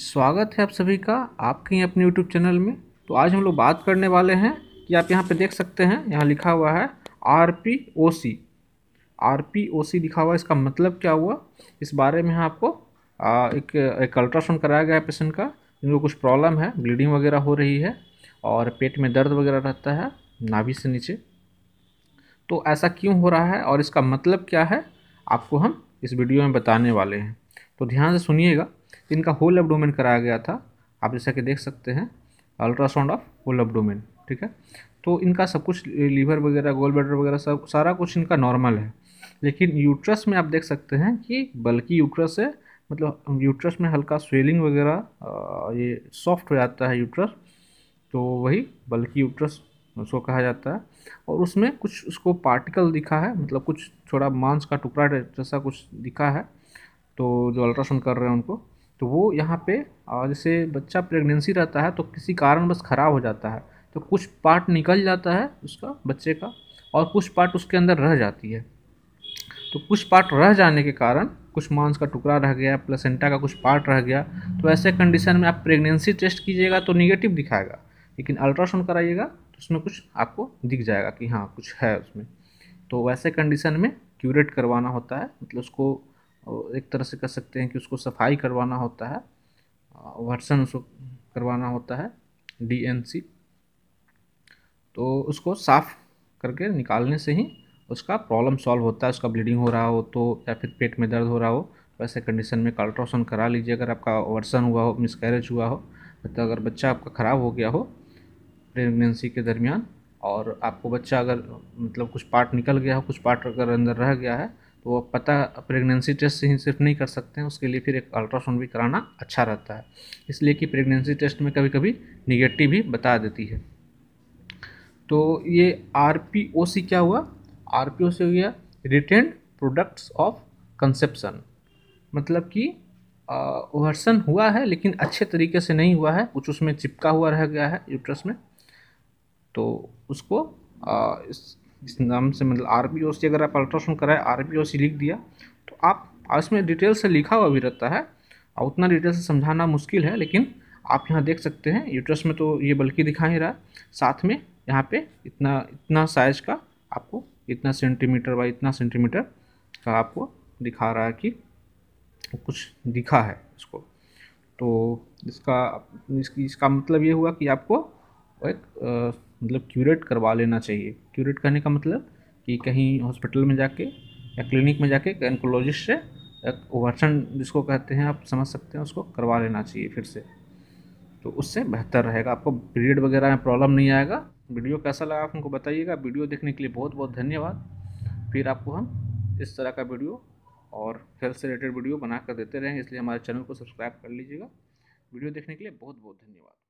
स्वागत है आप सभी का आपके ही अपने यूट्यूब चैनल में तो आज हम लोग बात करने वाले हैं कि आप यहाँ पे देख सकते हैं यहाँ लिखा हुआ है R P O C R P O C लिखा हुआ है इसका मतलब क्या हुआ इस बारे में आपको आ, एक एक अल्ट्रासाउंड कराया गया है पेशेंट का जिनको कुछ प्रॉब्लम है ब्लीडिंग वगैरह हो रही है और पेट में दर्द वगैरह रहता है नाभि से नीचे तो ऐसा क्यों हो रहा है और इसका मतलब क्या है आपको हम इस वीडियो में बताने वाले हैं तो ध्यान से सुनिएगा इनका होल एबडोमेन कराया गया था आप जैसा कि देख सकते हैं अल्ट्रासाउंड ऑफ होल एबडोमेन ठीक है तो इनका सब कुछ लीवर वगैरह गोल ब्लैडर वगैरह सब सारा कुछ इनका नॉर्मल है लेकिन यूट्रस में आप देख सकते हैं कि बल्कि यूट्रस है मतलब यूट्रस में हल्का स्वेलिंग वगैरह ये सॉफ्ट हो जाता है यूट्रस तो वही बल्कि यूट्रस उसको कहा जाता है और उसमें कुछ उसको पार्टिकल दिखा है मतलब कुछ थोड़ा मांस का टुकड़ा जैसा कुछ दिखा है तो जो अल्ट्रासाउंड कर रहे हैं उनको तो वो यहाँ पे जैसे बच्चा प्रेगनेंसी रहता है तो किसी कारण बस ख़राब हो जाता है तो कुछ पार्ट निकल जाता है उसका बच्चे का और कुछ पार्ट उसके अंदर रह जाती है तो कुछ पार्ट रह जाने के कारण कुछ मांस का टुकड़ा रह गया प्लेसेंटा का कुछ पार्ट रह गया तो ऐसे कंडीशन में आप प्रेगनेंसी टेस्ट कीजिएगा तो निगेटिव दिखाएगा लेकिन अल्ट्रासाउंड कराइएगा तो उसमें कुछ आपको दिख जाएगा कि हाँ कुछ है उसमें तो वैसे कंडीशन में क्यूरेट करवाना होता है मतलब उसको और एक तरह से कह सकते हैं कि उसको सफाई करवाना होता है वर्सन उसको करवाना होता है डीएनसी तो उसको साफ़ करके निकालने से ही उसका प्रॉब्लम सॉल्व होता है उसका ब्लीडिंग हो रहा हो तो या फिर पेट में दर्द हो रहा हो वैसे तो कंडीशन में अल्ट्रासाउंड करा लीजिए अगर आपका वर्सन हुआ हो मिसकैरेज हुआ हो तो अगर बच्चा आपका ख़राब हो गया हो प्रेगनेंसी के दरमियान और आपको बच्चा अगर मतलब कुछ पार्ट निकल गया हो कुछ पार्ट अगर अंदर रह गया है तो पता प्रेगनेंसी टेस्ट से ही सिर्फ नहीं कर सकते हैं उसके लिए फिर एक अल्ट्रासाउंड भी कराना अच्छा रहता है इसलिए कि प्रेगनेंसी टेस्ट में कभी कभी निगेटिव भी बता देती है तो ये आर क्या हुआ आर पी से हो गया रिटेन प्रोडक्ट्स ऑफ कंसेप्शन मतलब कि वर्सन हुआ है लेकिन अच्छे तरीके से नहीं हुआ है कुछ उसमें चिपका हुआ रह गया है यूट्रस में तो उसको आ, इस इस नाम से मतलब आर बी ओ सी अगर आप अल्ट्रासाउंड कराए आर बी ओ सी लिख दिया तो आप इसमें डिटेल से लिखा हुआ भी रहता है और उतना डिटेल से समझाना मुश्किल है लेकिन आप यहाँ देख सकते हैं यूट्रस में तो ये बल्कि दिखा ही रहा है साथ में यहाँ पे इतना इतना साइज का आपको इतना सेंटीमीटर बाई इतना सेंटीमीटर का आपको दिखा रहा है कि कुछ दिखा है इसको तो इसका इसकी इसका मतलब ये हुआ कि आपको एक आ, मतलब क्यूरेट करवा लेना चाहिए क्यूरेट करने का मतलब कि कहीं हॉस्पिटल में जाके या क्लिनिक में जाके एनकोलॉजिस्ट से वर्षण जिसको कहते हैं आप समझ सकते हैं उसको करवा लेना चाहिए फिर से तो उससे बेहतर रहेगा आपको पीरियड वगैरह में प्रॉब्लम नहीं आएगा वीडियो कैसा लगा आप हमको बताइएगा वीडियो देखने के लिए बहुत बहुत धन्यवाद फिर आपको हम इस तरह का वीडियो और हेल्थ से रिलेटेड वीडियो बना कर देते रहेंगे इसलिए हमारे चैनल को सब्सक्राइब कर लीजिएगा वीडियो देखने के लिए बहुत बहुत धन्यवाद